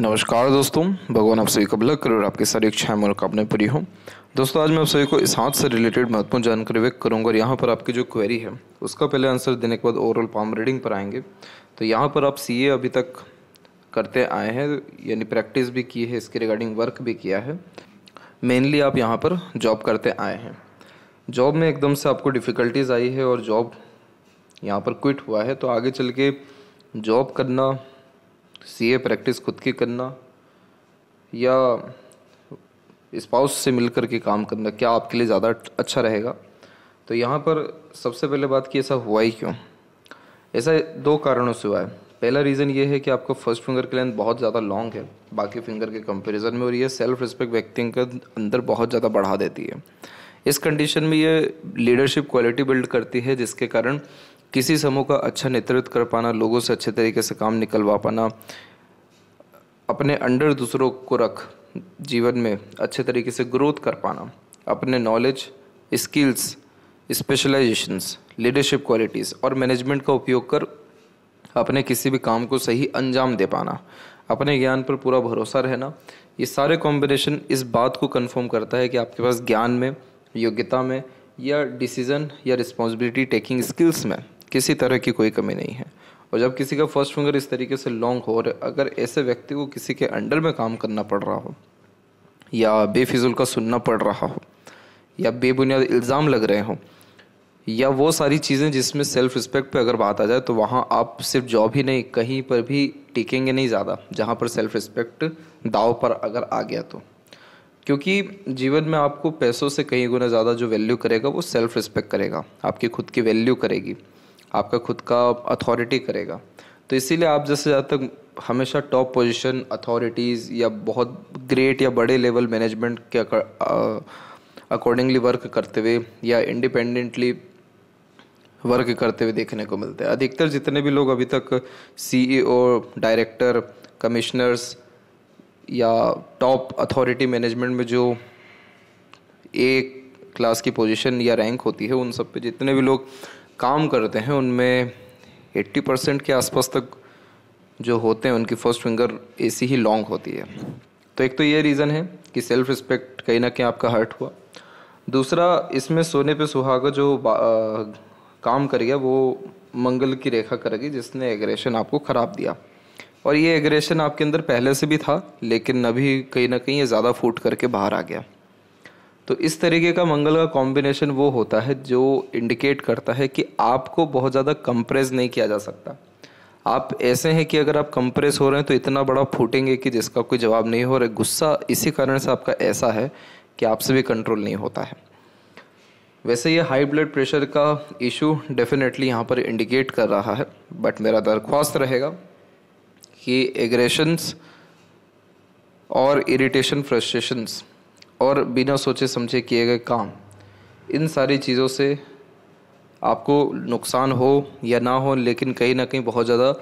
नमस्कार दोस्तों भगवान आप सभी का भला करो और आपकी सारी इच्छाएं मनोकामनाएं पूरी हो दोस्तों आज मैं आप सभी को इस हाथ से रिलेटेड महत्वपूर्ण जानकारी व्यक्त करूंगा और यहाँ पर आपकी जो क्वेरी है उसका पहले आंसर देने के बाद ओवरऑल पाम रीडिंग पर आएंगे तो यहाँ पर आप सीए अभी तक करते आए हैं यानी प्रैक्टिस भी की है इसके रिगार्डिंग वर्क भी किया है मेनली आप यहाँ पर जॉब करते आए हैं जॉब में एकदम से आपको डिफ़िकल्टीज आई है और जॉब यहाँ पर क्विट हुआ है तो आगे चल के जॉब करना सी ए प्रैक्टिस खुद की करना या स्पाउस से मिल कर के काम करना क्या आपके लिए ज़्यादा अच्छा रहेगा तो यहाँ पर सबसे पहले बात की ऐसा हुआ ही क्यों ऐसा दो कारणों से हुआ है पहला रीज़न ये है कि आपका फर्स्ट फिंगर की लेंथ बहुत ज़्यादा लॉन्ग है बाकी फिंगर के कंपैरिजन में और ये सेल्फ रिस्पेक्ट व्यक्ति के अंदर बहुत ज़्यादा बढ़ा देती है इस कंडीशन में ये लीडरशिप क्वालिटी बिल्ड करती है जिसके कारण किसी समूह का अच्छा नेतृत्व कर पाना लोगों से अच्छे तरीके से काम निकलवा पाना अपने अंडर दूसरों को रख जीवन में अच्छे तरीके से ग्रोथ कर पाना अपने knowledge skills specializations leadership qualities और मैनेजमेंट का उपयोग कर अपने किसी भी काम को सही अंजाम दे पाना अपने ज्ञान पर पूरा भरोसा रहना ये सारे कॉम्बिनेशन इस बात को कंफर्म करता है कि आपके पास ज्ञान में योग्यता में या डिसीज़न या रिस्पॉन्सिबिलिटी टेकिंग स्किल्स में किसी तरह की कोई कमी नहीं है और जब किसी का फर्स्ट फिंगर इस तरीके से लॉन्ग हो और अगर ऐसे व्यक्ति को किसी के अंडर में काम करना पड़ रहा हो या बेफिजुल का सुनना पड़ रहा हो या बेबुनियाद इल्ज़ाम लग रहे हों या वो सारी चीज़ें जिसमें सेल्फ रिस्पेक्ट पे अगर बात आ जाए तो वहाँ आप सिर्फ जॉब ही नहीं कहीं पर भी टिकेंगे नहीं ज़्यादा जहाँ पर सेल्फ रिस्पेक्ट दाव पर अगर आ गया तो क्योंकि जीवन में आपको पैसों से कहीं गुना ज़्यादा जो वैल्यू करेगा वो सेल्फ रिस्पेक्ट करेगा आपकी खुद की वैल्यू करेगी आपका खुद का अथॉरिटी करेगा तो इसीलिए आप जैसे जहाँ तक हमेशा टॉप पोजीशन अथॉरिटीज़ या बहुत ग्रेट या बड़े लेवल मैनेजमेंट के अकॉर्डिंगली वर्क करते हुए या इंडिपेंडेंटली वर्क करते हुए देखने को मिलते हैं अधिकतर जितने भी लोग अभी तक सीईओ डायरेक्टर कमिश्नर्स या टॉप अथॉरिटी मैनेजमेंट में जो एक क्लास की पोजीशन या रैंक होती है उन सब पे जितने भी लोग काम करते हैं उनमें 80 परसेंट के आसपास तक जो होते हैं उनकी फर्स्ट फिंगर ऐसी ही लॉन्ग होती है तो एक तो ये रीज़न है कि सेल्फ रिस्पेक्ट कहीं ना कहीं आपका हर्ट हुआ दूसरा इसमें सोने पे सुहागा जो आ, काम कर गया वो मंगल की रेखा कर गई जिसने एग्रेशन आपको ख़राब दिया और ये एग्रेशन आपके अंदर पहले से भी था लेकिन अभी कहीं ना कहीं ये ज़्यादा फूट करके बाहर आ गया तो इस तरीके का मंगल का कॉम्बिनेशन वो होता है जो इंडिकेट करता है कि आपको बहुत ज़्यादा कंप्रेस नहीं किया जा सकता आप ऐसे हैं कि अगर आप कंप्रेस हो रहे हैं तो इतना बड़ा फूटेंगे कि जिसका कोई जवाब नहीं हो रहा गुस्सा इसी कारण से आपका ऐसा है कि आपसे भी कंट्रोल नहीं होता है वैसे ये हाई ब्लड प्रेशर का इशू डेफिनेटली यहाँ पर इंडिकेट कर रहा है बट मेरा दरख्वास्त रहेगा कि एग्रेशंस और इरिटेशन फ्रस्ट्रेशंस और बिना सोचे समझे किए गए काम इन सारी चीज़ों से आपको नुकसान हो या ना हो लेकिन कहीं ना कहीं बहुत ज़्यादा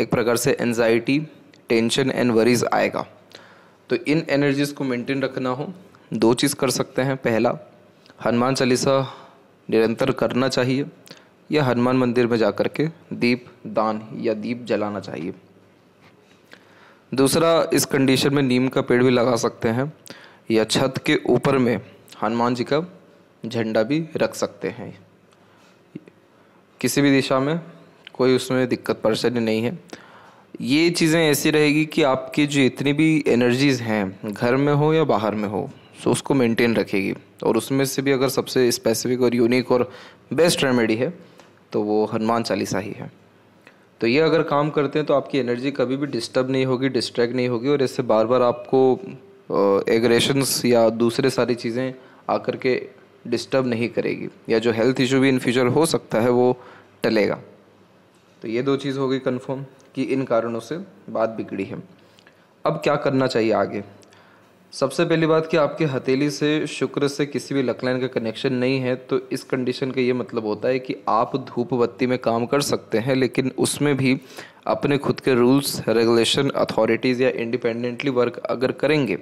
एक प्रकार से एनजाइटी टेंशन एंड वरीज आएगा तो इन एनर्जीज़ को मेंटेन रखना हो दो चीज़ कर सकते हैं पहला हनुमान चालीसा निरंतर करना चाहिए या हनुमान मंदिर में जा कर के दीप दान या दीप जलाना चाहिए दूसरा इस कंडीशन में नीम का पेड़ भी लगा सकते हैं या छत के ऊपर में हनुमान जी का झंडा भी रख सकते हैं किसी भी दिशा में कोई उसमें दिक्कत परेशानी नहीं है ये चीज़ें ऐसी रहेगी कि आपकी जो इतनी भी एनर्जीज़ हैं घर में हो या बाहर में हो सो उसको मेंटेन रखेगी और उसमें से भी अगर सबसे स्पेसिफिक और यूनिक और बेस्ट रेमेडी है तो वो हनुमान चालीसा ही है तो ये अगर काम करते हैं तो आपकी एनर्जी कभी भी डिस्टर्ब नहीं होगी डिस्ट्रैक्ट नहीं होगी और इससे बार बार आपको एग्रेशंस या दूसरे सारी चीज़ें आकर के डिस्टर्ब नहीं करेगी या जो हेल्थ इशू भी इन फ्यूचर हो सकता है वो टलेगा तो ये दो चीज़ हो गई कन्फर्म कि इन कारणों से बात बिगड़ी है अब क्या करना चाहिए आगे सबसे पहली बात कि आपके हथेली से शुक्र से किसी भी लकलाइन का कनेक्शन नहीं है तो इस कंडीशन का ये मतलब होता है कि आप धूप बत्ती में काम कर सकते हैं लेकिन उसमें भी अपने खुद के रूल्स रेगुलेशन अथॉरिटीज़ या इंडिपेंडेंटली वर्क अगर करेंगे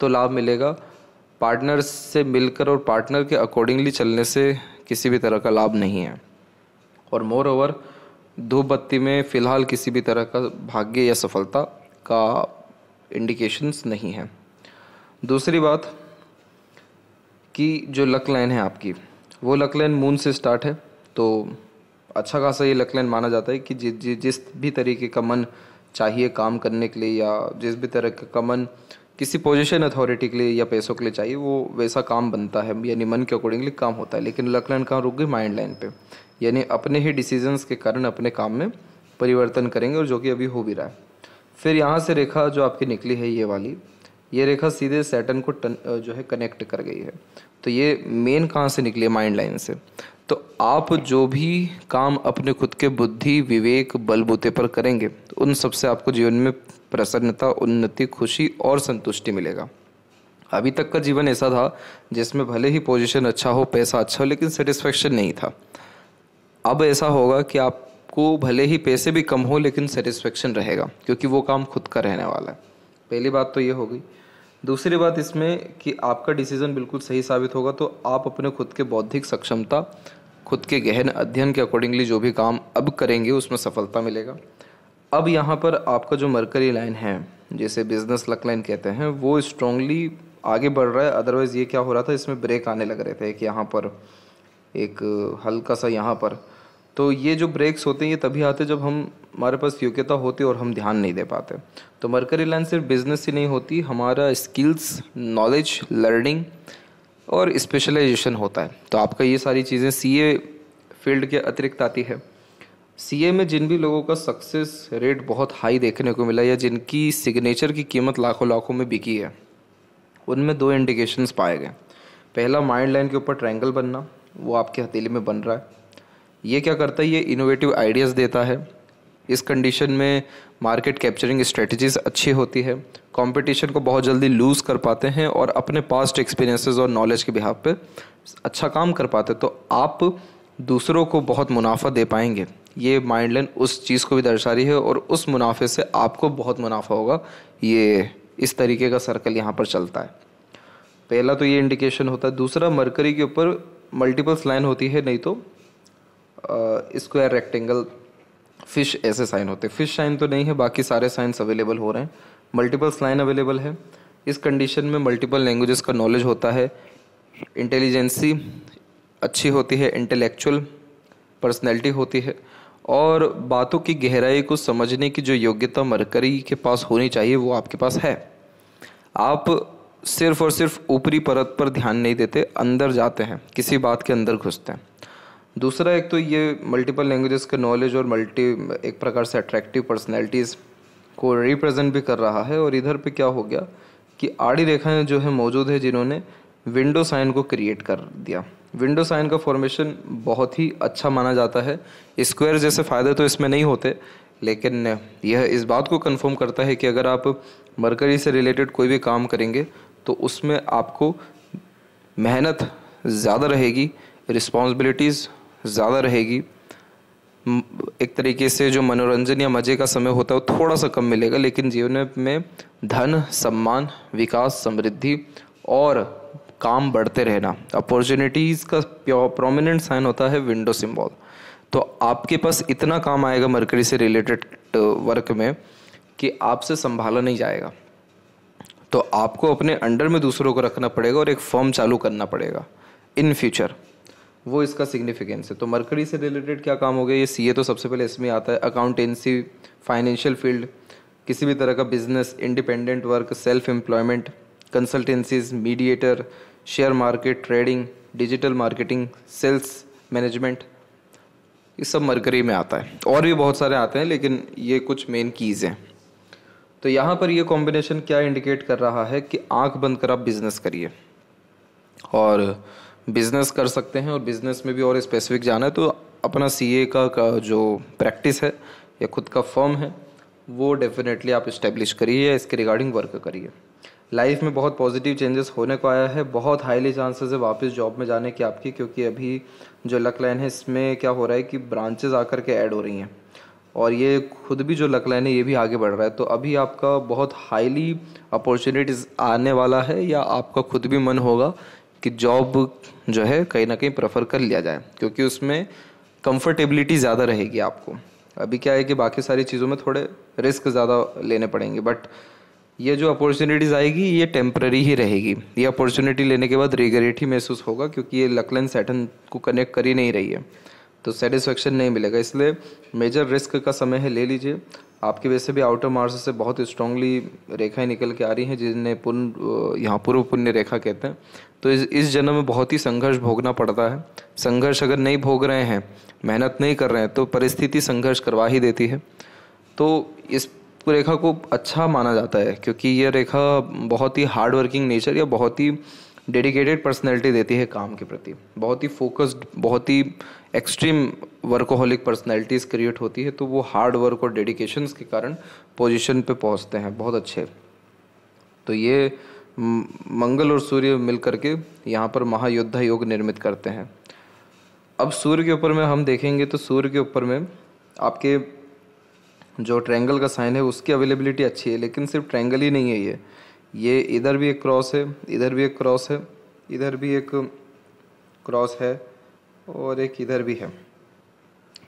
तो लाभ मिलेगा पार्टनर से मिलकर और पार्टनर के अकॉर्डिंगली चलने से किसी भी तरह का लाभ नहीं है और मोर ओवर धूप बत्ती में फ़िलहाल किसी भी तरह का भाग्य या सफलता का इंडिकेशंस नहीं है दूसरी बात कि जो लक लाइन है आपकी वो लक लाइन मून से स्टार्ट है तो अच्छा खासा ये लक लाइन माना जाता है कि जि, जि, जिस भी तरीके का मन चाहिए काम करने के लिए या जिस भी तरह का मन किसी पोजीशन अथॉरिटी के लिए या पैसों के लिए चाहिए वो वैसा काम बनता है यानी मन के अकॉर्डिंगली काम होता है लेकिन लक लाइन कहाँ रुक गई माइंड लाइन पे यानी अपने ही डिसीजंस के कारण अपने काम में परिवर्तन करेंगे और जो कि अभी हो भी रहा है फिर यहाँ से रेखा जो आपकी निकली है ये वाली ये रेखा सीधे सैटन को टन, जो है कनेक्ट कर गई है तो ये मेन कहाँ से निकली है माइंड लाइन से तो आप जो भी काम अपने खुद के बुद्धि विवेक बलबूते पर करेंगे उन सबसे आपको जीवन में प्रसन्नता उन्नति खुशी और संतुष्टि मिलेगा अभी तक का जीवन ऐसा था जिसमें भले ही पोजीशन अच्छा हो पैसा अच्छा हो लेकिन सेटिस्फेक्शन नहीं था अब ऐसा होगा कि आपको भले ही पैसे भी कम हो लेकिन सेटिस्फेक्शन रहेगा क्योंकि वो काम खुद का रहने वाला है पहली बात तो ये होगी दूसरी बात इसमें कि आपका डिसीज़न बिल्कुल सही साबित होगा तो आप अपने खुद के बौद्धिक सक्षमता खुद के गहन अध्ययन के अकॉर्डिंगली जो भी काम अब करेंगे उसमें सफलता मिलेगा अब यहाँ पर आपका जो मरकरी लाइन है जैसे बिजनेस लक लाइन कहते हैं वो स्ट्रांगली आगे बढ़ रहा है अदरवाइज़ ये क्या हो रहा था इसमें ब्रेक आने लग रहे थे कि यहाँ पर एक हल्का सा यहाँ पर तो ये जो ब्रेक्स होते हैं ये तभी आते जब हम हमारे पास योग्यता होती और हम ध्यान नहीं दे पाते तो मरकरी लाइन सिर्फ बिजनेस ही नहीं होती हमारा स्किल्स नॉलेज लर्निंग और स्पेशलाइजेशन होता है तो आपका ये सारी चीज़ें सी फील्ड के अतिरिक्त आती है सी में जिन भी लोगों का सक्सेस रेट बहुत हाई देखने को मिला या जिनकी सिग्नेचर की कीमत लाखों लाखों में बिकी है उनमें दो इंडिकेशंस पाए गए पहला माइंड लाइन के ऊपर ट्रायंगल बनना वो आपके हथेली में बन रहा है ये क्या करता है ये इनोवेटिव आइडियाज़ देता है इस कंडीशन में मार्केट कैप्चरिंग स्ट्रेटजीज अच्छी होती है कंपटीशन को बहुत जल्दी लूज़ कर पाते हैं और अपने पास्ट एक्सपीरियंसेस और नॉलेज के बिहाफ पे अच्छा काम कर पाते तो आप दूसरों को बहुत मुनाफा दे पाएंगे ये माइंड लाइन उस चीज़ को भी दर्शा रही है और उस मुनाफे से आपको बहुत मुनाफा होगा ये इस तरीके का सर्कल यहाँ पर चलता है पहला तो ये इंडिकेशन होता है दूसरा मरकरी के ऊपर मल्टीपल्स लाइन होती है नहीं तो स्क्वायर रेक्टेंगल फिश ऐसे साइन होते हैं फिश साइन तो नहीं है बाकी सारे साइंस अवेलेबल हो रहे हैं मल्टीपल्स लाइन अवेलेबल है इस कंडीशन में मल्टीपल लैंग्वेजेस का नॉलेज होता है इंटेलिजेंसी अच्छी होती है इंटेलेक्चुअल पर्सनैलिटी होती है और बातों की गहराई को समझने की जो योग्यता मरकरी के पास होनी चाहिए वो आपके पास है आप सिर्फ और सिर्फ ऊपरी परत पर ध्यान नहीं देते अंदर जाते हैं किसी बात के अंदर घुसते हैं दूसरा एक तो ये मल्टीपल लैंग्वेजेस का नॉलेज और मल्टी एक प्रकार से अट्रैक्टिव पर्सनैलिटीज़ को रिप्रेजेंट भी कर रहा है और इधर पे क्या हो गया कि आड़ी रेखाएं जो है मौजूद है जिन्होंने विंडो साइन को क्रिएट कर दिया विंडो साइन का फॉर्मेशन बहुत ही अच्छा माना जाता है स्क्वायर जैसे फ़ायदे तो इसमें नहीं होते लेकिन यह इस बात को कंफर्म करता है कि अगर आप मरकरी से रिलेटेड कोई भी काम करेंगे तो उसमें आपको मेहनत ज़्यादा रहेगी रिस्पॉन्सिबिलिटीज़ ज़्यादा रहेगी एक तरीके से जो मनोरंजन या मज़े का समय होता है वो थोड़ा सा कम मिलेगा लेकिन जीवन में धन सम्मान विकास समृद्धि और काम बढ़ते रहना अपॉर्चुनिटीज़ का प्रोमिनेंट साइन होता है विंडो सिम्बॉल तो आपके पास इतना काम आएगा मरकरी से रिलेटेड वर्क uh, में कि आपसे संभाला नहीं जाएगा तो आपको अपने अंडर में दूसरों को रखना पड़ेगा और एक फॉर्म चालू करना पड़ेगा इन फ्यूचर वो इसका सिग्निफिकेंस है तो मरकरी से रिलेटेड क्या काम हो गया ये सीए तो सबसे पहले इसमें आता है अकाउंटेंसी फाइनेंशियल फील्ड किसी भी तरह का business independent work self employment consultancies mediator share market trading digital marketing sales management ये सब मरकरी में आता है तो और भी बहुत सारे आते हैं लेकिन ये कुछ मेन कीज़ हैं तो यहाँ पर ये कॉम्बिनेशन क्या इंडिकेट कर रहा है कि आंख बंद कर आप बिज़नेस करिए और बिज़नेस कर सकते हैं और बिज़नेस में भी और स्पेसिफिक जाना है तो अपना सी का, का जो प्रैक्टिस है या खुद का फर्म है वो डेफिनेटली आप इस्टेब्लिश करिए इसके रिगार्डिंग वर्क करिए लाइफ में बहुत पॉजिटिव चेंजेस होने को आया है बहुत हाईली चांसेस है वापस जॉब में जाने की आपकी क्योंकि अभी जो लक लाइन है इसमें क्या हो रहा है कि ब्रांचेस आकर के ऐड हो रही हैं और ये खुद भी जो लक लाइन है ये भी आगे बढ़ रहा है तो अभी आपका बहुत हाईली अपॉर्चुनिटीज़ आने वाला है या आपका खुद भी मन होगा कि जॉब जो है कहीं ना कहीं प्रेफर कर लिया जाए क्योंकि उसमें कंफर्टेबिलिटी ज़्यादा रहेगी आपको अभी क्या है कि बाकी सारी चीज़ों में थोड़े रिस्क ज़्यादा लेने पड़ेंगे बट ये जो अपॉर्चुनिटीज़ आएगी ये टेम्प्ररी ही रहेगी ये अपॉर्चुनिटी लेने के बाद रिगरेट ही महसूस होगा क्योंकि ये लकलन सैटन को कनेक्ट कर ही नहीं रही है तो सेटिस्फेक्शन नहीं मिलेगा इसलिए मेजर रिस्क का समय है ले लीजिए आपके वैसे भी आउटर मार्स से बहुत स्ट्रांगली रेखाएं निकल के आ रही हैं जिन्हें पुण्य यहाँ पूर्व पुण्य रेखा कहते हैं तो इस इस जन्म में बहुत ही संघर्ष भोगना पड़ता है संघर्ष अगर नहीं भोग रहे हैं मेहनत नहीं कर रहे हैं तो परिस्थिति संघर्ष करवा ही देती है तो इस रेखा को अच्छा माना जाता है क्योंकि ये रेखा बहुत ही हार्ड वर्किंग नेचर या बहुत ही डेडिकेटेड पर्सनैलिटी देती है काम के प्रति बहुत ही फोकस्ड बहुत ही एक्सट्रीम वर्कोहोलिक पर्सनैलिटीज़ क्रिएट होती है तो वो हार्ड वर्क और डेडिकेशन के कारण पोजिशन पर पहुँचते हैं बहुत अच्छे तो ये मंगल और सूर्य मिल के यहाँ पर महायोद्धा योग निर्मित करते हैं अब सूर्य के ऊपर में हम देखेंगे तो सूर्य के ऊपर में आपके जो ट्रैंगल का साइन है उसकी अवेलेबिलिटी अच्छी है लेकिन सिर्फ ट्रैंगल ही नहीं है ये ये इधर भी एक क्रॉस है इधर भी एक क्रॉस है इधर भी एक क्रॉस है और एक इधर भी है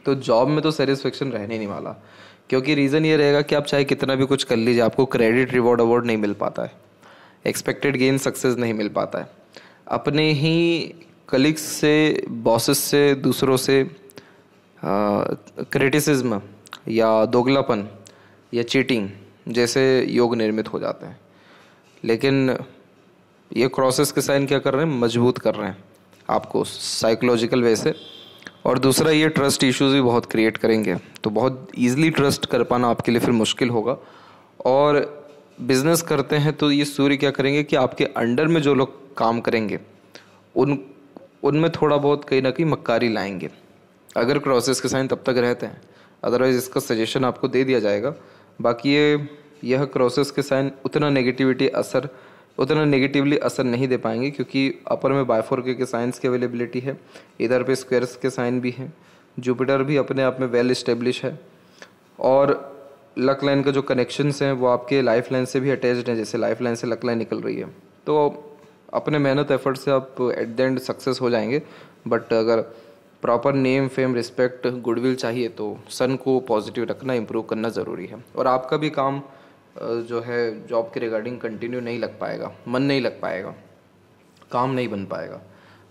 तो जॉब में तो सेटिस्फेक्शन रहने नहीं वाला क्योंकि रीज़न ये रहेगा कि आप चाहे कितना भी कुछ कर लीजिए आपको क्रेडिट रिवॉर्ड अवार्ड नहीं मिल पाता है एक्सपेक्टेड गेन सक्सेस नहीं मिल पाता है अपने ही कलीग्स से बॉसेस से दूसरों से क्रिटिसिज्म या दोगलापन या चीटिंग जैसे योग निर्मित हो जाते हैं लेकिन ये क्रॉसेस के साइन क्या कर रहे हैं मजबूत कर रहे हैं आपको साइकोलॉजिकल वे से और दूसरा ये ट्रस्ट इश्यूज भी बहुत क्रिएट करेंगे तो बहुत ईजिली ट्रस्ट कर पाना आपके लिए फिर मुश्किल होगा और बिजनेस करते हैं तो ये सूर्य क्या करेंगे कि आपके अंडर में जो लोग काम करेंगे उन उनमें थोड़ा बहुत कहीं ना कहीं मक्कारी लाएंगे अगर क्रॉसेस के साइन तब तक रहते हैं अदरवाइज़ इसका सजेशन आपको दे दिया जाएगा बाकी ये यह क्रोसेस के साइन उतना नेगेटिविटी असर उतना नेगेटिवली असर नहीं दे पाएंगे क्योंकि अपर में बायफोर के साइंस की अवेलेबिलिटी है इधर पे स्क्वेयर्स के साइन भी हैं जुपिटर भी अपने आप में वेल इस्टेब्लिश है और लक लाइन का जो कनेक्शंस हैं वो आपके लाइफ लाइन से भी अटैच्ड हैं जैसे लाइफ लाइन से लक लाइन निकल रही है तो अपने मेहनत एफर्ट से आप एट द एंड सक्सेस हो जाएंगे बट अगर proper name fame respect goodwill चाहिए तो सन को पॉजिटिव रखना इम्प्रूव करना ज़रूरी है और आपका भी काम जो है जॉब के रिगार्डिंग कंटिन्यू नहीं लग पाएगा मन नहीं लग पाएगा काम नहीं बन पाएगा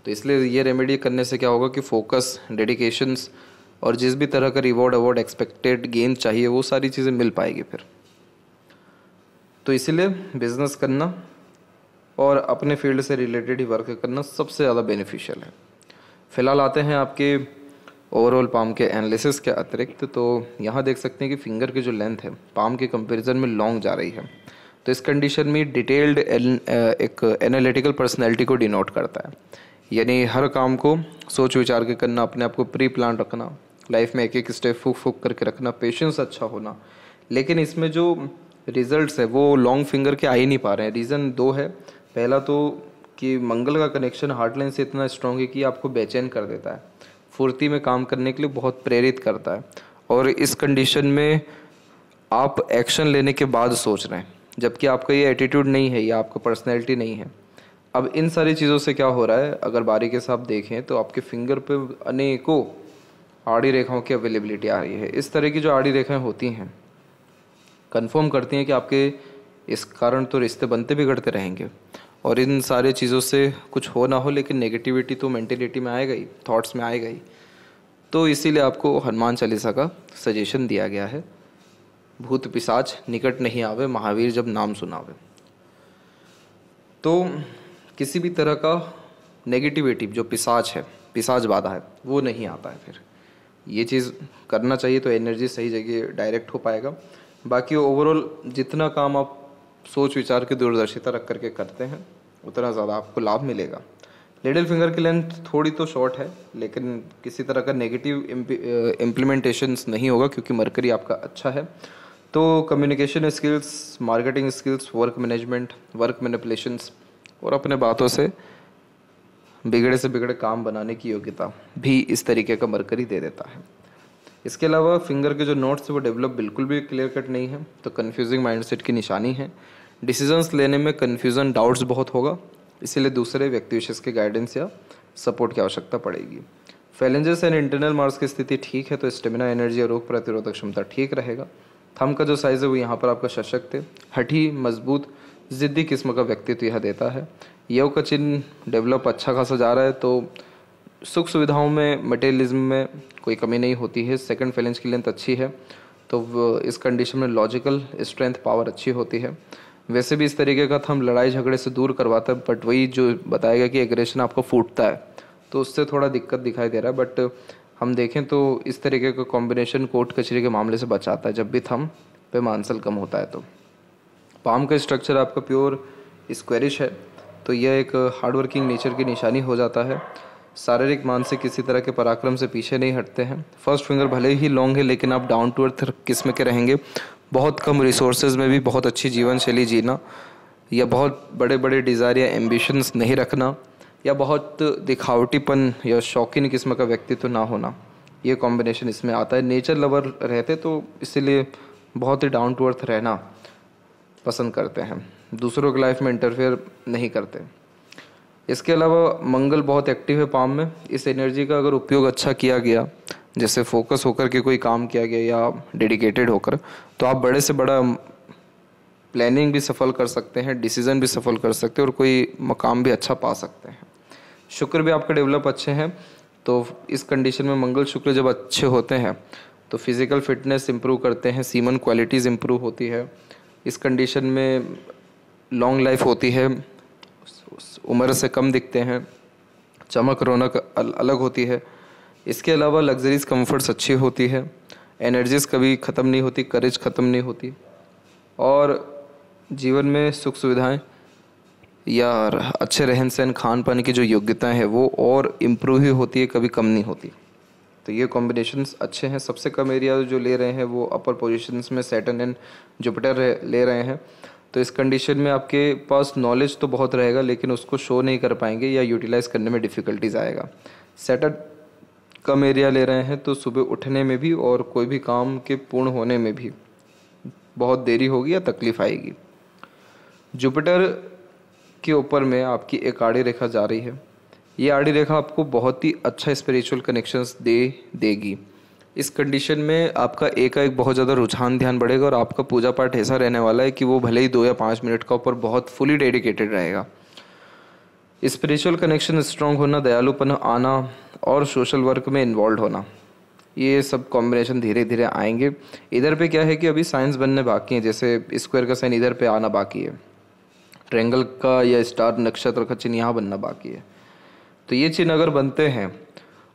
तो इसलिए ये रेमेडी करने से क्या होगा कि फोकस डेडिकेशंस और जिस भी तरह का रिवॉर्ड अवॉर्ड एक्सपेक्टेड गेन चाहिए वो सारी चीज़ें मिल पाएगी फिर तो इसीलिए बिज़नेस करना और अपने फील्ड से रिलेटेड ही वर्क करना सबसे ज़्यादा बेनिफिशियल है फ़िलहाल आते हैं आपके ओवरऑल पाम के एनालिसिस के अतिरिक्त तो यहाँ देख सकते हैं कि फिंगर की जो लेंथ है पाम के कंपैरिजन में लॉन्ग जा रही है तो इस कंडीशन में डिटेल्ड uh, एक एनालिटिकल पर्सनैलिटी को डिनोट करता है यानी हर काम को सोच विचार के करना अपने आप को प्री प्लान रखना लाइफ में एक एक स्टेप फूक फूक करके रखना पेशेंस अच्छा होना लेकिन इसमें जो रिजल्ट्स है वो लॉन्ग फिंगर के आ ही नहीं पा रहे हैं रीज़न दो है पहला तो कि मंगल का कनेक्शन हार्टलाइन से इतना स्ट्रॉन्ग है कि आपको बेचैन कर देता है फुर्ती में काम करने के लिए बहुत प्रेरित करता है और इस कंडीशन में आप एक्शन लेने के बाद सोच रहे हैं जबकि आपका ये एटीट्यूड नहीं है या आपका पर्सनैलिटी नहीं है अब इन सारी चीज़ों से क्या हो रहा है अगर बारीकी के साथ देखें तो आपके फिंगर पे अनेकों आड़ी रेखाओं की अवेलेबिलिटी आ रही है इस तरह की जो आड़ी रेखाएं होती हैं कंफर्म करती हैं कि आपके इस कारण तो रिश्ते बनते बिगड़ते रहेंगे और इन सारे चीज़ों से कुछ हो ना हो लेकिन नेगेटिविटी तो मेंटेलिटी में आएगा ही थाट्स में आएगा ही तो इसीलिए आपको हनुमान चालीसा का सजेशन दिया गया है भूत पिसाच निकट नहीं आवे महावीर जब नाम सुनावे तो किसी भी तरह का नेगेटिविटी जो पिसाच है पिसाच बाधा है वो नहीं आता है फिर ये चीज़ करना चाहिए तो एनर्जी सही जगह डायरेक्ट हो पाएगा बाकी ओवरऑल जितना काम आप सोच विचार के दूरदर्शिता रख करके करते हैं उतना ज़्यादा आपको लाभ मिलेगा लिडिल फिंगर की लेंथ थोड़ी तो शॉर्ट है लेकिन किसी तरह का नेगेटिव इम्प्लीमेंटेशन नहीं होगा क्योंकि मरकरी आपका अच्छा है तो communication skills marketing skills work management work manipulations और अपने बातों से बिगड़े से बिगड़े काम बनाने की योग्यता भी इस तरीके का मरकरी दे देता है इसके अलावा फिंगर के जो नोट्स वो डेवलप बिल्कुल भी क्लियर कट नहीं है तो कन्फ्यूजिंग माइंड की निशानी है डिसीजंस लेने में कन्फ्यूज़न डाउट्स बहुत होगा इसीलिए दूसरे व्यक्ति विशेष के गाइडेंस या सपोर्ट की आवश्यकता पड़ेगी फैलेंजेस एंड इंटरनल मार्क्स की स्थिति ठीक है तो स्टेमिना एनर्जी और रोग प्रतिरोधक क्षमता ठीक रहेगा थम का जो साइज़ है वो यहाँ पर आपका सशक्त है हठी मजबूत ज़िद्दी किस्म का व्यक्तित्व यह देता है यव का चिन्ह डेवलप अच्छा खासा जा रहा है तो सुख सुविधाओं में मटेरियलिज्म में कोई कमी नहीं होती है सेकंड फैलेंज की लेंथ अच्छी है तो इस कंडीशन में लॉजिकल स्ट्रेंथ पावर अच्छी होती है वैसे भी इस तरीके का थम तो लड़ाई झगड़े से दूर करवाता है बट वही जो बताया गया कि एग्रेशन आपको फूटता है तो उससे थोड़ा दिक्कत दिखाई दे रहा है बट हम देखें तो इस तरीके का कॉम्बिनेशन कोर्ट कचरे के मामले से बचाता है जब भी थम पे मांसल कम होता है तो पाम का स्ट्रक्चर आपका प्योर स्क्वेरिश है तो यह एक हार्ड वर्किंग नेचर की निशानी हो जाता है शारीरिक मानसिक किसी तरह के पराक्रम से पीछे नहीं हटते हैं फर्स्ट फिंगर भले ही लॉन्ग है लेकिन आप डाउन टू अर्थ किस्म के रहेंगे बहुत कम रिसोर्सेज में भी बहुत अच्छी जीवन शैली जीना या बहुत बड़े बड़े डिज़ायर या एम्बिशंस नहीं रखना या बहुत दिखावटीपन या शौकीन किस्म का व्यक्तित्व ना होना ये कॉम्बिनेशन इसमें आता है नेचर लवर रहते तो इसीलिए बहुत ही डाउन टू अर्थ रहना पसंद करते हैं दूसरों के लाइफ में इंटरफेयर नहीं करते इसके अलावा मंगल बहुत एक्टिव है पाम में इस एनर्जी का अगर उपयोग अच्छा किया गया जैसे फोकस होकर के कोई काम किया गया या डेडिकेटेड होकर तो आप बड़े से बड़ा प्लानिंग भी सफल कर सकते हैं डिसीज़न भी सफल कर सकते हैं और कोई मकाम भी अच्छा पा सकते हैं शुक्र भी आपके डेवलप अच्छे हैं तो इस कंडीशन में मंगल शुक्र जब अच्छे होते हैं तो फिज़िकल फिटनेस इम्प्रूव करते हैं सीमन क्वालिटीज़ इम्प्रूव होती है इस कंडीशन में लॉन्ग लाइफ होती है उम्र से कम दिखते हैं चमक रौनक अलग होती है इसके अलावा लग्जरीज कम्फर्ट्स अच्छी होती है एनर्जीज कभी ख़त्म नहीं होती करेज ख़त्म नहीं होती और जीवन में सुख सुविधाएं या अच्छे रहन सहन खान पान की जो योग्यता हैं वो और इम्प्रूव ही होती है कभी कम नहीं होती तो ये कॉम्बिनेशन अच्छे हैं सबसे कम एरिया जो ले रहे हैं वो अपर पोजिशन में सेटन एंड जुपिटर ले रहे हैं तो इस कंडीशन में आपके पास नॉलेज तो बहुत रहेगा लेकिन उसको शो नहीं कर पाएंगे या यूटिलाइज करने में डिफ़िकल्टीज आएगा सैटन कम एरिया ले रहे हैं तो सुबह उठने में भी और कोई भी काम के पूर्ण होने में भी बहुत देरी होगी या तकलीफ आएगी जुपिटर के ऊपर में आपकी एक आड़ी रेखा जा रही है ये आड़ी रेखा आपको बहुत ही अच्छा स्पिरिचुअल कनेक्शंस दे देगी इस कंडीशन में आपका एक एक बहुत ज़्यादा रुझान ध्यान बढ़ेगा और आपका पूजा पाठ ऐसा रहने वाला है कि वो भले ही दो या पाँच मिनट का ऊपर बहुत फुली डेडिकेटेड रहेगा स्पिरिचुअल कनेक्शन स्ट्रांग होना दयालुपन आना और सोशल वर्क में इन्वॉल्व होना ये सब कॉम्बिनेशन धीरे धीरे आएंगे इधर पे क्या है कि अभी साइंस बनने बाकी हैं जैसे स्क्वायर का साइन इधर पे आना बाकी है ट्रेंगल का या स्टार नक्षत्र का चिन्ह यहाँ बनना बाकी है तो ये चिन्ह अगर बनते हैं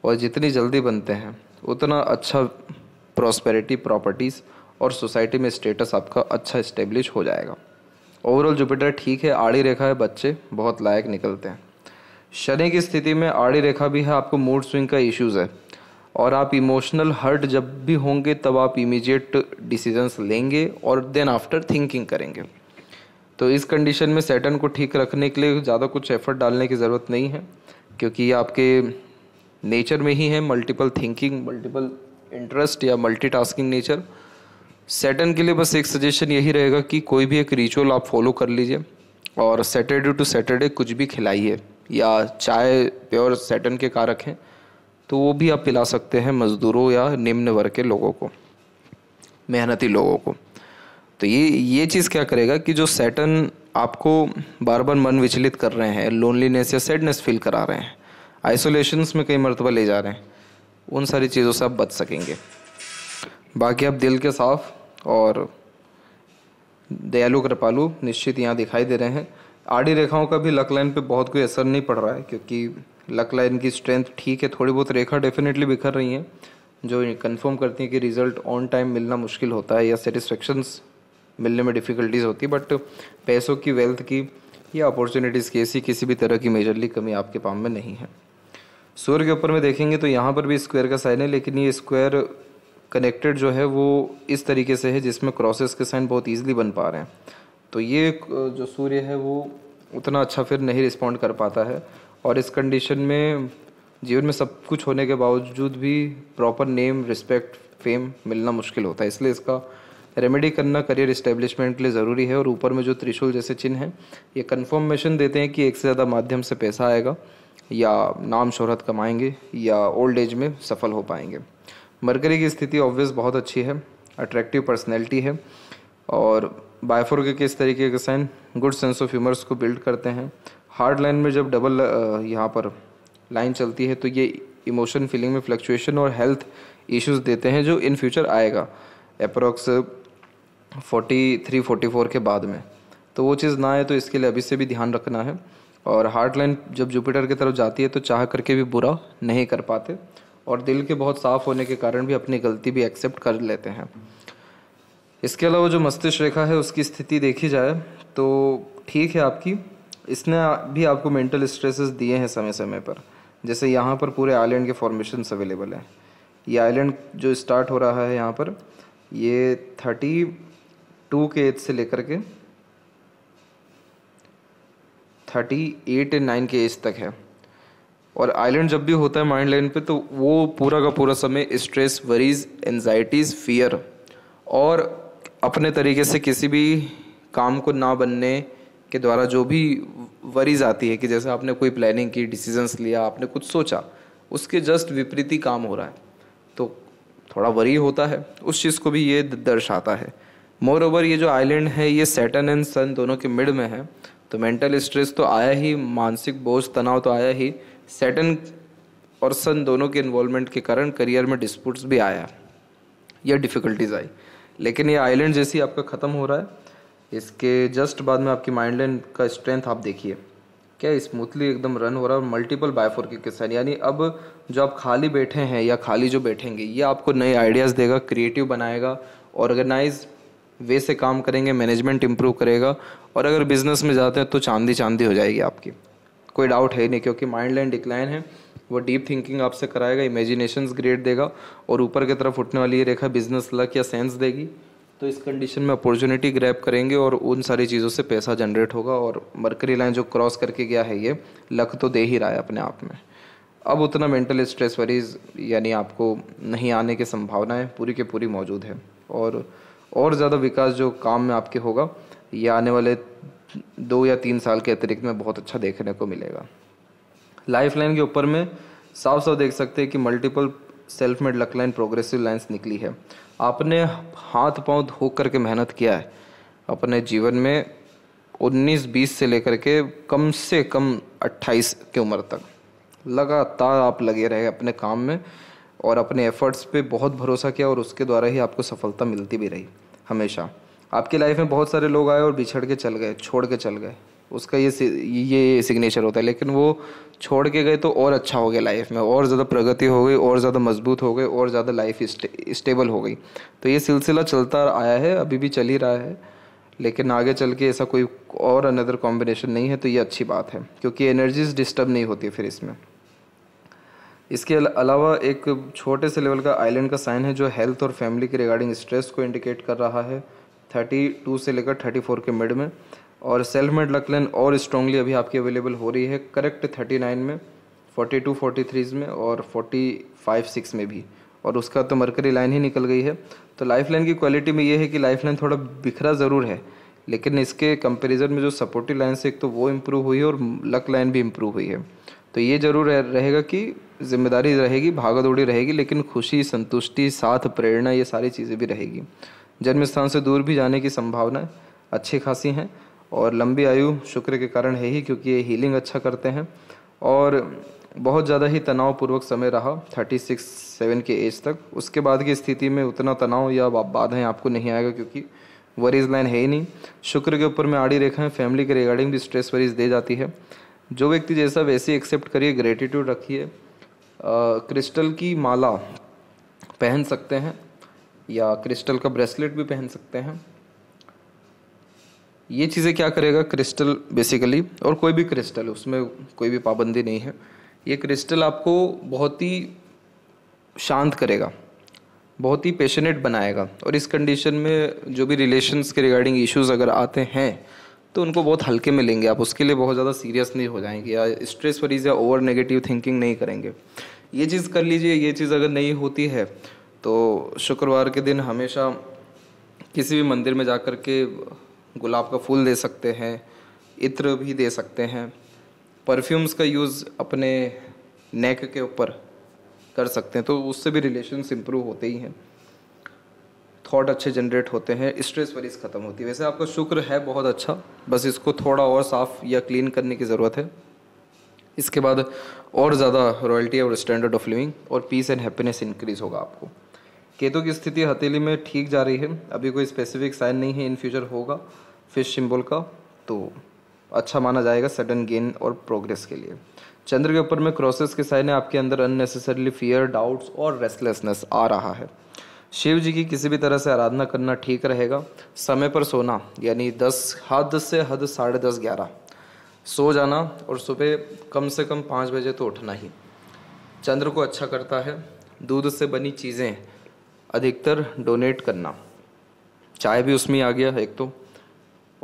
और जितनी जल्दी बनते हैं उतना अच्छा प्रॉस्पेरिटी प्रॉपर्टीज़ और सोसाइटी में स्टेटस आपका अच्छा इस्टेब्लिश हो जाएगा ओवरऑल जुपिटर ठीक है आड़ी रेखा है बच्चे बहुत लायक निकलते हैं शनि की स्थिति में आड़ी रेखा भी है आपको मूड स्विंग का इश्यूज है और आप इमोशनल हर्ट जब भी होंगे तब आप इमीजिएट डिसीजंस लेंगे और देन आफ्टर थिंकिंग करेंगे तो इस कंडीशन में सेटन को ठीक रखने के लिए ज़्यादा कुछ एफर्ट डालने की ज़रूरत नहीं है क्योंकि ये आपके नेचर में ही है मल्टीपल थिंकिंग मल्टीपल इंटरेस्ट या मल्टी नेचर सेटन के लिए बस एक सजेशन यही रहेगा कि कोई भी एक रिचुअल आप फॉलो कर लीजिए और सैटरडे टू सैटरडे कुछ भी खिलाइए या चाय प्योर सेटन के कारक हैं तो वो भी आप पिला सकते हैं मज़दूरों या निम्न वर्ग के लोगों को मेहनती लोगों को तो ये ये चीज़ क्या करेगा कि जो सेटन आपको बार बार मन विचलित कर रहे हैं लोनलीनेस या सैडनेस फील करा रहे हैं आइसोलेशंस में कई मरतबा ले जा रहे हैं उन सारी चीज़ों से आप बच सकेंगे बाकी आप दिल के साफ और दयालु कृपालु निश्चित यहाँ दिखाई दे रहे हैं आड़ी रेखाओं का भी लक लाइन पे बहुत कोई असर नहीं पड़ रहा है क्योंकि लक लाइन की स्ट्रेंथ ठीक है थोड़ी बहुत रेखा डेफिनेटली बिखर रही हैं जो कंफर्म करती हैं कि रिज़ल्ट ऑन टाइम मिलना मुश्किल होता है या सेटिस्फेक्शन मिलने में डिफ़िकल्टीज होती है बट पैसों की वेल्थ की या अपॉर्चुनिटीज़ की ऐसी किसी भी तरह की मेजरली कमी आपके पाम में नहीं है सूर्य के ऊपर में देखेंगे तो यहाँ पर भी स्क्वायर का साइन है लेकिन ये स्क्वायर कनेक्टेड जो है वो इस तरीके से है जिसमें क्रॉसेस के साइन बहुत ईजिली बन पा रहे हैं तो ये जो सूर्य है वो उतना अच्छा फिर नहीं रिस्पॉन्ड कर पाता है और इस कंडीशन में जीवन में सब कुछ होने के बावजूद भी प्रॉपर नेम रिस्पेक्ट फेम मिलना मुश्किल होता है इसलिए इसका रेमेडी करना करियर इस्टेब्लिशमेंट के लिए ज़रूरी है और ऊपर में जो त्रिशूल जैसे चिन्ह हैं ये कन्फर्मेशन देते हैं कि एक से ज़्यादा माध्यम से पैसा आएगा या नाम शोहरत कमाएंगे या ओल्ड एज में सफल हो पाएंगे मरकरी की स्थिति ऑब्वियस बहुत अच्छी है अट्रैक्टिव पर्सनैलिटी है और बायफोर के किस तरीके के sign good sense of humours को बिल्ड करते हैं हार्ड लाइन में जब डबल यहाँ पर लाइन चलती है तो ये इमोशन फीलिंग में फ्लक्चुएशन और हेल्थ इश्यूज देते हैं जो इन फ्यूचर आएगा approx forty three forty four के बाद में तो वो चीज़ ना आए तो इसके लिए अभी से भी ध्यान रखना है और हार्ट लाइन जब जुपिटर की तरफ जाती है तो चाह करके भी बुरा नहीं कर पाते और दिल के बहुत साफ़ होने के कारण भी अपनी गलती भी एक्सेप्ट कर लेते हैं इसके अलावा जो मस्तिष्क रेखा है उसकी स्थिति देखी जाए तो ठीक है आपकी इसने भी आपको मेंटल स्ट्रेसेस दिए हैं समय समय पर जैसे यहाँ पर पूरे आइलैंड के फॉर्मेशंस अवेलेबल हैं ये आइलैंड जो स्टार्ट हो रहा है यहाँ पर ये थर्टी टू के एज से लेकर के थर्टी एट एंड नाइन के एज तक है और आइलैंड जब भी होता है माइंड लाइन पे तो वो पूरा का पूरा समय स्ट्रेस वरीज एनजाइटीज़ फियर और अपने तरीके से किसी भी काम को ना बनने के द्वारा जो भी वरीज आती है कि जैसे आपने कोई प्लानिंग की डिसीजंस लिया आपने कुछ सोचा उसके जस्ट विपरीत ही काम हो रहा है तो थोड़ा वरी होता है उस चीज़ को भी ये दर्शाता है मोर ओवर ये जो आइलैंड है ये सेटन एंड सन दोनों के मिड में है तो मेंटल स्ट्रेस तो आया ही मानसिक बोझ तनाव तो आया ही सैटन और सन दोनों के इन्वॉल्वमेंट के कारण करियर में डिस्प्यूट्स भी आया या डिफ़िकल्टीज आई लेकिन ये आइलैंड जैसी आपका ख़त्म हो रहा है इसके जस्ट बाद में आपकी माइंडलैंड का स्ट्रेंथ आप देखिए क्या स्मूथली एकदम रन हो रहा है मल्टीपल के किसान यानी अब जो आप खाली बैठे हैं या खाली जो बैठेंगे ये आपको नए आइडियाज़ देगा क्रिएटिव बनाएगा ऑर्गेनाइज वे से काम करेंगे मैनेजमेंट इम्प्रूव करेगा और अगर बिजनेस में जाते हैं तो चांदी चांदी हो जाएगी आपकी कोई डाउट है ही नहीं क्योंकि माइंड लाइन डिक्लाइन है वो डीप थिंकिंग आपसे कराएगा इमेजिनेशन ग्रेट देगा और ऊपर की तरफ उठने वाली ये रेखा बिजनेस लक या सेंस देगी तो इस कंडीशन में अपॉर्चुनिटी ग्रैप करेंगे और उन सारी चीज़ों से पैसा जनरेट होगा और मरकरी लाइन जो क्रॉस करके गया है ये लक तो दे ही रहा है अपने आप में अब उतना मेंटल स्ट्रेस वरीज यानी आपको नहीं आने की संभावनाएं पूरी के पूरी मौजूद है और और ज़्यादा विकास जो काम में आपके होगा ये आने वाले दो या तीन साल के अतिरिक्त में बहुत अच्छा देखने को मिलेगा लाइफ लाइन के ऊपर में साफ साफ देख सकते हैं कि multiple self made luck line progressive lines निकली है आपने हाथ पांव धो करके मेहनत किया है अपने जीवन में 19-20 से लेकर के कम से कम 28 की उम्र तक लगातार आप लगे रहे अपने काम में और अपने एफर्ट्स पे बहुत भरोसा किया और उसके द्वारा ही आपको सफलता मिलती भी रही हमेशा आपकी लाइफ में बहुत सारे लोग आए और बिछड़ के चल गए छोड़ के चल गए उसका ये ये सिग्नेचर होता है लेकिन वो छोड़ के गए तो और अच्छा हो गया लाइफ में और ज़्यादा प्रगति हो गई और ज़्यादा मजबूत हो गए और ज़्यादा लाइफ स्टेबल हो गई तो ये सिलसिला चलता आया है अभी भी चल ही रहा है लेकिन आगे चल के ऐसा कोई और अनदर कॉम्बिनेशन नहीं है तो ये अच्छी बात है क्योंकि एनर्जीज डिस्टर्ब नहीं होती फिर इसमें इसके अलावा एक छोटे से लेवल का आइलैंड का साइन है जो हेल्थ और फैमिली के रिगार्डिंग स्ट्रेस को इंडिकेट कर रहा है थर्टी टू से लेकर थर्टी फोर के मिड में और सेल्फ मेड लकलन और स्ट्रॉन्गली अभी आपकी अवेलेबल हो रही है करेक्ट थर्टी नाइन में फोर्टी टू फोर्टी थ्रीज़ में और फोर्टी फाइव सिक्स में भी और उसका तो मरकरी लाइन ही निकल गई है तो लाइफ लाइन की क्वालिटी में ये है कि लाइफ लाइन थोड़ा बिखरा ज़रूर है लेकिन इसके कंपेरिजन में जो सपोर्टिव लाइन से एक तो वो इम्प्रूव हुई है और लक लाइन भी इम्प्रूव हुई है तो ये ज़रूर रहेगा कि जिम्मेदारी रहेगी भागा दौड़ी रहेगी लेकिन खुशी संतुष्टि साथ प्रेरणा ये सारी चीज़ें भी रहेगी जन्म स्थान से दूर भी जाने की संभावनाएँ अच्छी खासी हैं और लंबी आयु शुक्र के कारण है ही क्योंकि ये हीलिंग अच्छा करते हैं और बहुत ज़्यादा ही तनावपूर्वक समय रहा थर्टी सिक्स सेवन के एज तक उसके बाद की स्थिति में उतना तनाव या बाधाएँ आपको नहीं आएगा क्योंकि वरीज लाइन है ही नहीं शुक्र के ऊपर में आड़ी रेखा है फैमिली के रिगार्डिंग भी स्ट्रेस वरीज दे जाती है जो व्यक्ति जैसा वैसे एक्सेप्ट करिए ग्रेटिट्यूड रखिए क्रिस्टल की माला पहन सकते हैं या क्रिस्टल का ब्रेसलेट भी पहन सकते हैं ये चीज़ें क्या करेगा क्रिस्टल बेसिकली और कोई भी क्रिस्टल उसमें कोई भी पाबंदी नहीं है ये क्रिस्टल आपको बहुत ही शांत करेगा बहुत ही पेशनेट बनाएगा और इस कंडीशन में जो भी रिलेशन्स के रिगार्डिंग इश्यूज अगर आते हैं तो उनको बहुत हल्के में लेंगे आप उसके लिए बहुत ज़्यादा सीरियस नहीं हो जाएंगे या स्ट्रेस वरीज या ओवर नेगेटिव थिंकिंग नहीं करेंगे ये चीज़ कर लीजिए ये चीज़ अगर नहीं होती है तो शुक्रवार के दिन हमेशा किसी भी मंदिर में जा कर के गुलाब का फूल दे सकते हैं इत्र भी दे सकते हैं परफ्यूम्स का यूज़ अपने नेक के ऊपर कर सकते हैं तो उससे भी रिलेशन्स इम्प्रूव होते ही हैं थॉट अच्छे जनरेट होते हैं स्ट्रेस वरीज ख़त्म होती है वैसे आपका शुक्र है बहुत अच्छा बस इसको थोड़ा और साफ़ या क्लीन करने की ज़रूरत है इसके बाद और ज़्यादा रॉयल्टी और स्टैंडर्ड ऑफ लिविंग और पीस एंड हैप्पीनेस इंक्रीज़ होगा आपको केतु की स्थिति हथेली में ठीक जा रही है अभी कोई स्पेसिफिक साइन नहीं है इन फ्यूचर होगा फिश सिंबल का तो अच्छा माना जाएगा सडन गेन और प्रोग्रेस के लिए चंद्र के ऊपर में क्रॉसेस के साइन है आपके अंदर अननेसेसरली फियर डाउट्स और रेस्टलेसनेस आ रहा है शिव जी की किसी भी तरह से आराधना करना ठीक रहेगा समय पर सोना यानी दस हद से हद साढ़े दस ग्यारह सो जाना और सुबह कम से कम पाँच बजे तो उठना ही चंद्र को अच्छा करता है दूध से बनी चीज़ें अधिकतर डोनेट करना चाय भी उसमें आ गया एक तो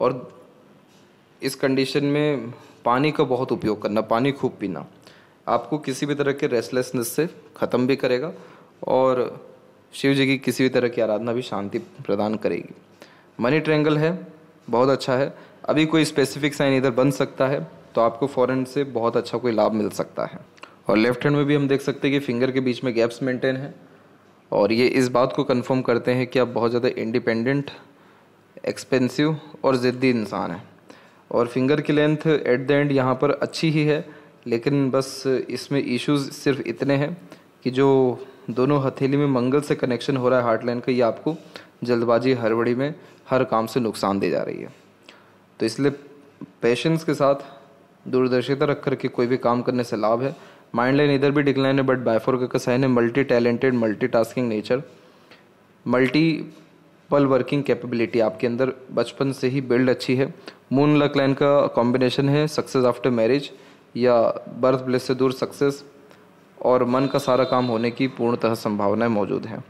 और इस कंडीशन में पानी का बहुत उपयोग करना पानी खूब पीना आपको किसी भी तरह के रेस्टलेसनेस से ख़त्म भी करेगा और शिव जी की किसी भी तरह की आराधना भी शांति प्रदान करेगी मनी ट्रेंगल है बहुत अच्छा है अभी कोई स्पेसिफिक साइन इधर बन सकता है तो आपको फॉरन से बहुत अच्छा कोई लाभ मिल सकता है और लेफ्ट हैंड में भी हम देख सकते हैं कि फिंगर के बीच में गैप्स मेंटेन है और ये इस बात को कंफर्म करते हैं कि आप बहुत ज़्यादा इंडिपेंडेंट एक्सपेंसिव और ज़िद्दी इंसान हैं और फिंगर की लेंथ एट द एंड यहाँ पर अच्छी ही है लेकिन बस इसमें इश्यूज सिर्फ इतने हैं कि जो दोनों हथेली में मंगल से कनेक्शन हो रहा है लाइन का ये आपको जल्दबाजी हरबड़ी में हर काम से नुकसान दे जा रही है तो इसलिए पेशेंस के साथ दूरदर्शिता रख कर के कोई भी काम करने से लाभ है माइंड लाइन इधर भी डिक्लाइन है बट बायफोर का साइन है multi talented multi tasking nature multiple working capability आपके अंदर बचपन से ही बिल्ड अच्छी है मून लक लाइन का कॉम्बिनेशन है सक्सेस आफ्टर मैरिज या बर्थ प्लेस से दूर सक्सेस और मन का सारा काम होने की पूर्णतः संभावनाएं मौजूद हैं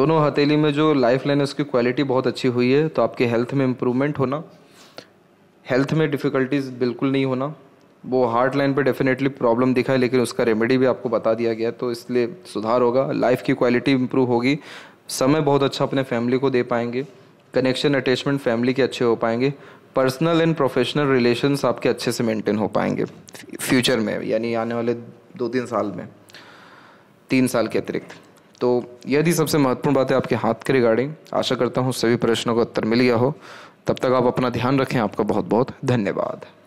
दोनों हथेली में जो लाइफ लाइन है उसकी क्वालिटी बहुत अच्छी हुई है तो आपके हेल्थ में इम्प्रूवमेंट होना हेल्थ में डिफ़िकल्टीज़ बिल्कुल नहीं होना वो हार्ट लाइन पे डेफिनेटली प्रॉब्लम दिखा है लेकिन उसका रेमेडी भी आपको बता दिया गया तो इसलिए सुधार होगा लाइफ की क्वालिटी इंप्रूव होगी समय बहुत अच्छा अपने फैमिली को दे पाएंगे कनेक्शन अटैचमेंट फैमिली के अच्छे हो पाएंगे पर्सनल एंड प्रोफेशनल रिलेशंस आपके अच्छे से मेंटेन हो पाएंगे फ्यूचर में यानी आने वाले दो तीन साल में तीन साल के अतिरिक्त तो यह थी सबसे महत्वपूर्ण बात है आपके हाथ के रिगार्डिंग आशा करता हूँ सभी प्रश्नों का उत्तर मिल गया हो तब तक आप अपना ध्यान रखें आपका बहुत बहुत धन्यवाद